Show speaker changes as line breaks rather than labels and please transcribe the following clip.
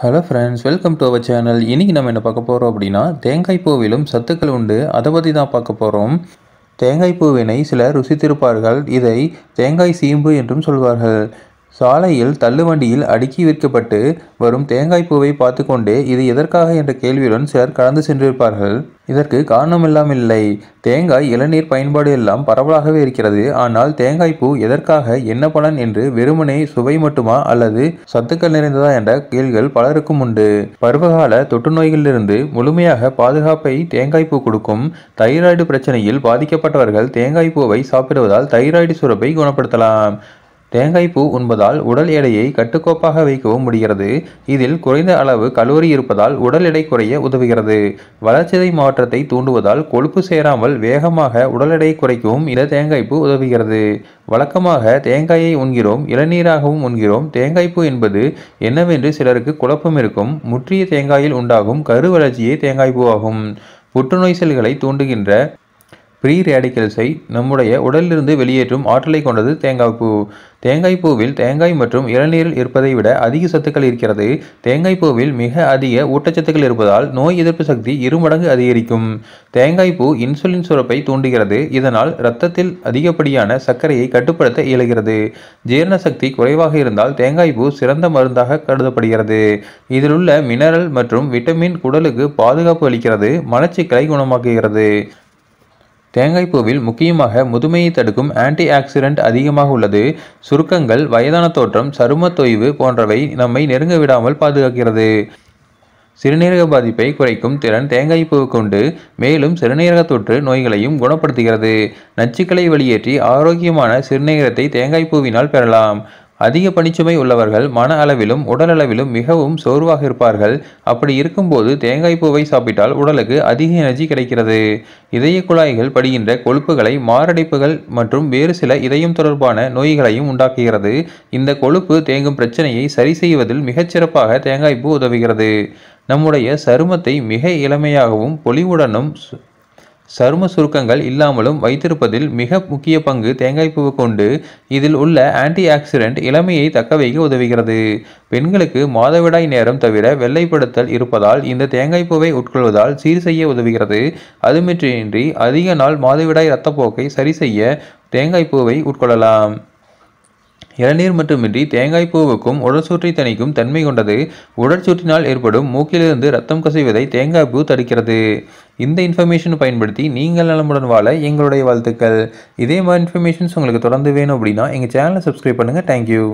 hello friends welcome to our channel இன்றைக்கி நம்ம என்ன பார்க்க போகிறோம் அப்படின்னா தேங்காய் பூவிலும் சத்துக்கள் உண்டு அதை பற்றி தான் பார்க்க போகிறோம் தேங்காய் பூவினை சிலர் ருசித்திருப்பார்கள் இதை தேங்காய் சீம்பு என்றும் சொல்வார்கள் சாலையில் தள்ளுவண்டியில் அடுக்கி விற்கப்பட்டு வரும் தேங்காய் பூவை பார்த்து கொண்டே இது எதற்காக என்ற கேள்வியுடன் சிலர் கடந்து சென்றிருப்பார்கள் இதற்கு காரணமெல்லாம் இல்லை தேங்காய் இளநீர் பயன்பாடு எல்லாம் பரவலாகவே இருக்கிறது ஆனால் தேங்காய் பூ எதற்காக என்ன பலன் என்று வெறுமனே சுவை மட்டுமா அல்லது சத்துக்கள் நிறைந்ததா என்ற கேள்விகள் பலருக்கும் உண்டு பருவகால தொற்று நோய்களிலிருந்து முழுமையாக பாதுகாப்பை தேங்காய் பூ கொடுக்கும் தைராய்டு பிரச்சனையில் பாதிக்கப்பட்டவர்கள் தேங்காய் பூவை சாப்பிடுவதால் தைராய்டு சுரப்பை குணப்படுத்தலாம் தேங்காய் பூ உண்பதால் உடல் எடையை கட்டுக்கோப்பாக வைக்கவும் முடிகிறது இதில் குறைந்த அளவு கலோரி இருப்பதால் உடல் எடை குறைய உதவுகிறது வளர்ச்சிதை மாற்றத்தை தூண்டுவதால் கொழுப்பு சேராமல் வேகமாக உடல் எடை குறைக்கவும் இந்த தேங்காய்ப்பூ உதவுகிறது வழக்கமாக தேங்காயை உண்கிறோம் இளநீராகவும் உண்கிறோம் தேங்காய் பூ என்பது என்னவென்று சிலருக்கு குழப்பம் இருக்கும் முற்றிய தேங்காயில் உண்டாகும் கரு வளர்ச்சியே தேங்காய் பூ ஆகும் புற்றுநோய் செல்களை தூண்டுகின்ற ஃப்ரீ ரேடிக்கல்ஸை நம்முடைய உடலிலிருந்து வெளியேற்றும் ஆற்றலை கொண்டது தேங்காய் பூ தேங்காய் பூவில் தேங்காய் மற்றும் இளநீரில் இருப்பதை விட அதிக சத்துக்கள் இருக்கிறது தேங்காய் பூவில் மிக அதிக ஊட்டச்சத்துக்கள் இருப்பதால் நோய் எதிர்ப்பு சக்தி இருமடங்கு அதிகரிக்கும் தேங்காய் பூ இன்சுலின் சுரப்பை தூண்டுகிறது இதனால் இரத்தத்தில் அதிகப்படியான சர்க்கரையை கட்டுப்படுத்த இயலுகிறது ஜீரண சக்தி குறைவாக இருந்தால் தேங்காய் பூ சிறந்த மருந்தாக கருதப்படுகிறது இதிலுள்ள மினரல் மற்றும் விட்டமின் குடலுக்கு பாதுகாப்பு அளிக்கிறது மலச்சிக்கலை குணமாக்குகிறது பூவில் முக்கியமாக முதுமையை தடுக்கும் ஆன்டி ஆக்சிடென்ட் அதிகமாக உள்ளது சுருக்கங்கள் வயதான தோற்றம் சரும தொய்வு போன்றவை நம்மை நெருங்க விடாமல் பாதுகாக்கிறது சிறுநீரக பாதிப்பை குறைக்கும் திறன் தேங்காய்ப்பூவுக்கு கொண்டு மேலும் சிறுநீரக தொற்று நோய்களையும் குணப்படுத்துகிறது நச்சுக்களை வெளியேற்றி ஆரோக்கியமான சிறுநீரகத்தை தேங்காய்ப்பூவினால் பெறலாம் அதிக பணிச்சுமை உள்ளவர்கள் மன அளவிலும் உடலளவிலும் மிகவும் சோர்வாக இருப்பார்கள் அப்படி இருக்கும்போது தேங்காய் பூவை சாப்பிட்டால் உடலுக்கு அதிக எனர்ஜி கிடைக்கிறது இதய குழாய்கள் படுகின்ற கொழுப்புகளை மாரடைப்புகள் மற்றும் வேறு சில இதயம் தொடர்பான நோய்களையும் உண்டாக்குகிறது இந்த கொழுப்பு தேங்கும் பிரச்சனையை சரி செய்வதில் மிகச்சிறப்பாக தேங்காய் பூ உதவுகிறது நம்முடைய சருமத்தை மிக இளமையாகவும் பொலிவுடனும் சரும சுருக்கங்கள் இல்லாமலும் வைத்திருப்பதில் மிக முக்கிய பங்கு தேங்காய்ப்பூ கொண்டு இதில் உள்ள ஆன்டி ஆக்சிடென்ட் இளமையை தக்க வைக்க உதவுகிறது பெண்களுக்கு மாதவிடாய் நேரம் தவிர வெள்ளைப்படுத்தல் இருப்பதால் இந்த தேங்காய்ப்பூவை உட்கொள்வதால் சீர் செய்ய உதவுகிறது அதுமற்றின்றி அதிக நாள் மாதவிடாய் இரத்தப்போக்கை சரி செய்ய தேங்காய்ப்பூவை உட்கொள்ளலாம் இளநீர் மட்டுமின்றி தேங்காய் பூவுக்கும் உடல் சூற்றை தணிக்கும் தன்மை கொண்டது உடல் சூற்றினால் ஏற்படும் மூக்கிலிருந்து ரத்தம் கசிவதை தேங்காய் பூ தடுக்கிறது இந்த இன்ஃபர்மேஷன் பயன்படுத்தி நீங்கள் நலமுடன் வாழ எங்களுடைய வாழ்த்துக்கள் இதே மாதிரி இன்ஃபர்மேஷன்ஸ் உங்களுக்கு தொடர்ந்து வேணும் அப்படின்னா எங்கள் சேனலை சப்ஸ்கிரைப் பண்ணுங்கள் தேங்க்யூ